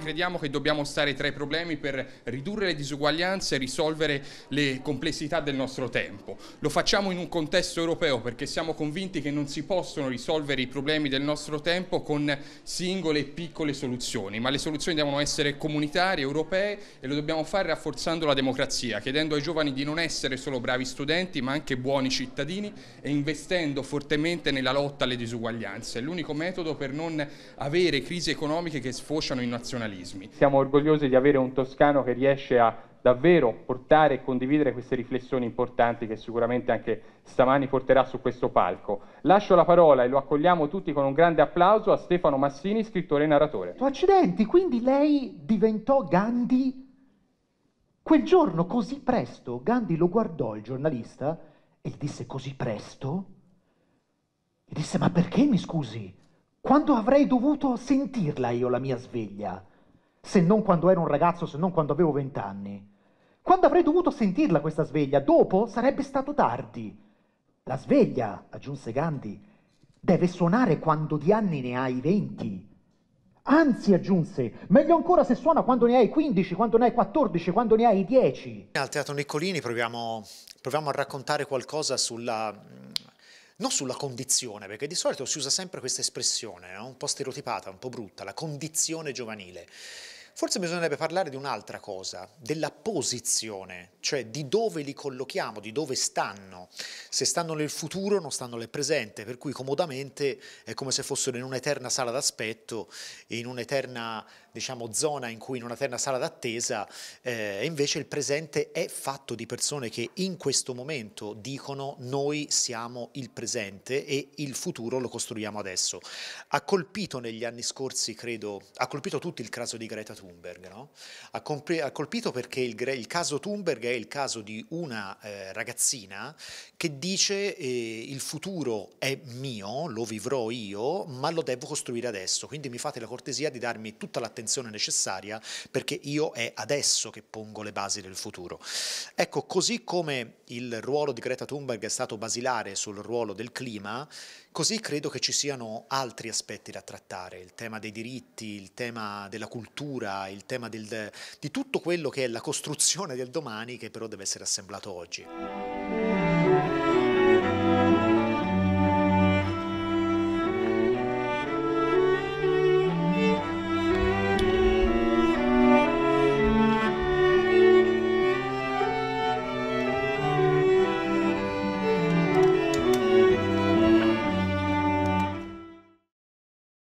crediamo che dobbiamo stare tra i problemi per ridurre le disuguaglianze e risolvere le complessità del nostro tempo. Lo facciamo in un contesto europeo perché siamo convinti che non si possono risolvere i problemi del nostro tempo con singole e piccole soluzioni, ma le soluzioni devono essere comunitarie, europee e lo dobbiamo fare rafforzando la democrazia, chiedendo ai giovani di non essere solo bravi studenti ma anche buoni cittadini e investendo fortemente nella lotta alle disuguaglianze. È l'unico metodo per non avere crisi economiche che sfociano in nazionalismo giornalismi. Siamo orgogliosi di avere un toscano che riesce a davvero portare e condividere queste riflessioni importanti che sicuramente anche stamani porterà su questo palco. Lascio la parola e lo accogliamo tutti con un grande applauso a Stefano Massini, scrittore e narratore. Accidenti, quindi lei diventò Gandhi quel giorno così presto. Gandhi lo guardò il giornalista e gli disse così presto? E disse ma perché mi scusi? Quando avrei dovuto sentirla io la mia sveglia? se non quando ero un ragazzo, se non quando avevo vent'anni. Quando avrei dovuto sentirla questa sveglia? Dopo sarebbe stato tardi. La sveglia, aggiunse Gandhi, deve suonare quando di anni ne hai venti. Anzi, aggiunse, meglio ancora se suona quando ne hai 15, quando ne hai 14, quando ne hai 10. Al Teatro Niccolini proviamo, proviamo a raccontare qualcosa sulla non sulla condizione, perché di solito si usa sempre questa espressione, no? un po' stereotipata, un po' brutta, la condizione giovanile. Forse bisognerebbe parlare di un'altra cosa, della posizione, cioè di dove li collochiamo, di dove stanno. Se stanno nel futuro non stanno nel presente, per cui comodamente è come se fossero in un'eterna sala d'aspetto, in un'eterna diciamo, zona in cui in un'eterna sala d'attesa, eh, invece il presente è fatto di persone che in questo momento dicono noi siamo il presente e il futuro lo costruiamo adesso. Ha colpito negli anni scorsi, credo, ha colpito tutti il caso di Greta Thunberg. No? Ha, ha, colpito perché il, il, caso Thunberg è il caso di una eh, ragazzina che dice eh, il futuro è mio, lo vivrò io, ma lo devo costruire adesso, quindi mi fate la cortesia di darmi tutta l'attenzione necessaria perché io è adesso che pongo le basi del futuro. Ecco, così come il ruolo di Greta Thunberg è stato basilare sul ruolo del clima, Così credo che ci siano altri aspetti da trattare, il tema dei diritti, il tema della cultura, era il tema del, di tutto quello che è la costruzione del domani che però deve essere assemblato oggi.